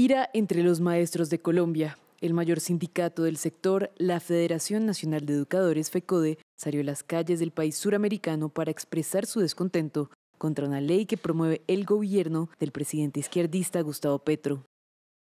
Ira entre los maestros de Colombia. El mayor sindicato del sector, la Federación Nacional de Educadores, FECODE, salió a las calles del país suramericano para expresar su descontento contra una ley que promueve el gobierno del presidente izquierdista Gustavo Petro.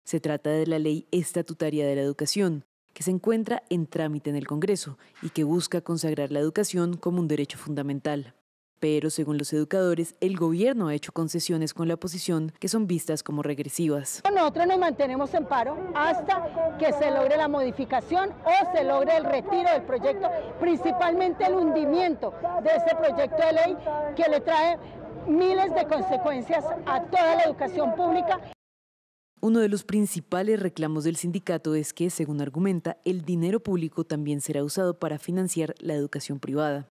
Se trata de la Ley Estatutaria de la Educación, que se encuentra en trámite en el Congreso y que busca consagrar la educación como un derecho fundamental pero según los educadores, el gobierno ha hecho concesiones con la oposición que son vistas como regresivas. Nosotros nos mantenemos en paro hasta que se logre la modificación o se logre el retiro del proyecto, principalmente el hundimiento de ese proyecto de ley que le trae miles de consecuencias a toda la educación pública. Uno de los principales reclamos del sindicato es que, según argumenta, el dinero público también será usado para financiar la educación privada.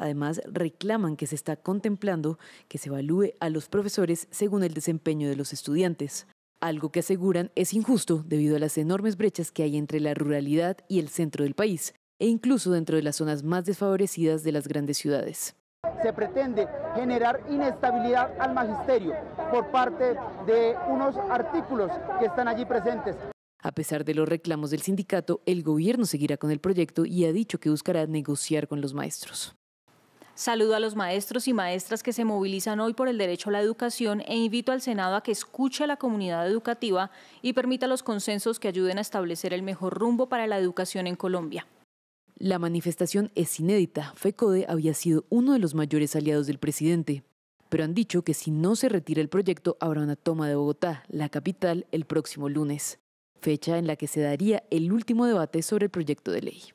Además, reclaman que se está contemplando que se evalúe a los profesores según el desempeño de los estudiantes, algo que aseguran es injusto debido a las enormes brechas que hay entre la ruralidad y el centro del país, e incluso dentro de las zonas más desfavorecidas de las grandes ciudades. Se pretende generar inestabilidad al magisterio por parte de unos artículos que están allí presentes. A pesar de los reclamos del sindicato, el gobierno seguirá con el proyecto y ha dicho que buscará negociar con los maestros. Saludo a los maestros y maestras que se movilizan hoy por el derecho a la educación e invito al Senado a que escuche a la comunidad educativa y permita los consensos que ayuden a establecer el mejor rumbo para la educación en Colombia. La manifestación es inédita. FECODE había sido uno de los mayores aliados del presidente, pero han dicho que si no se retira el proyecto habrá una toma de Bogotá, la capital, el próximo lunes, fecha en la que se daría el último debate sobre el proyecto de ley.